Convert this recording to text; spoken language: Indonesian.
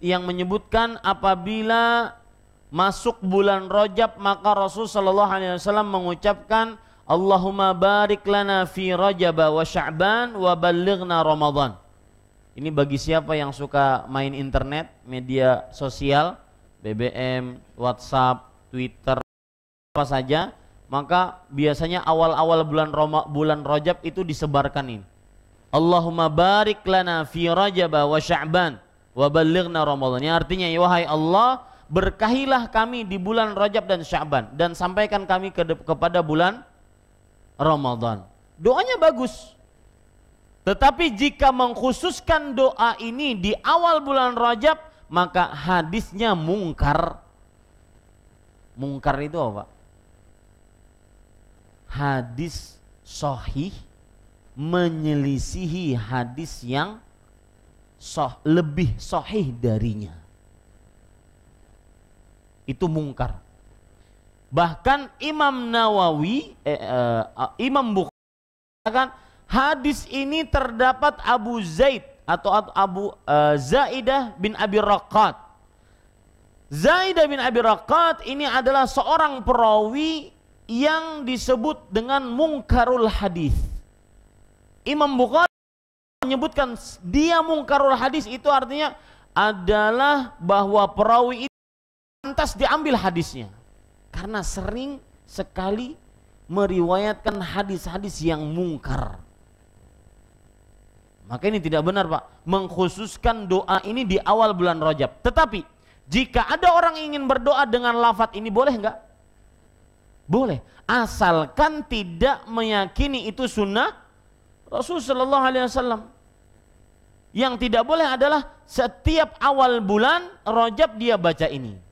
yang menyebutkan apabila masuk bulan Rajab maka Rasul sallallahu alaihi wasallam mengucapkan Allahumma barik lana fi Rajab wa Sya'ban wa ballighna Ramadan. Ini bagi siapa yang suka main internet, media sosial, BBM, WhatsApp, Twitter apa saja, maka biasanya awal-awal bulan Roma, bulan Rajab itu disebarkan ini. Allahumma barik lana fi Rajab wa Sya'ban Wabalighna ramadhan Yang artinya ya wahai Allah, berkahilah kami di bulan Rajab dan Syaban dan sampaikan kami ke kepada bulan Ramadan. Doanya bagus. Tetapi jika mengkhususkan doa ini di awal bulan Rajab, maka hadisnya mungkar. Mungkar itu apa? Hadis sohih menyelisihi hadis yang soh, lebih sahih darinya. Itu mungkar. Bahkan Imam Nawawi, eh, eh, eh Imam Bukhari kan hadis ini terdapat Abu Zaid atau Abu eh, Zaidah bin Abi Raqqat Zaidah bin Abi Raqqat ini adalah seorang perawi yang disebut dengan mungkarul hadis. Imam Bukhari menyebutkan dia mungkarul hadis itu artinya adalah bahwa perawi itu pantas diambil hadisnya karena sering sekali meriwayatkan hadis-hadis yang mungkar maka ini tidak benar Pak mengkhususkan doa ini di awal bulan Rajab tetapi jika ada orang ingin berdoa dengan lafat ini boleh nggak? Boleh, asalkan tidak meyakini itu sunnah Rasul Shallallahu Alaihi Wasallam. Yang tidak boleh adalah setiap awal bulan Rojab dia baca ini.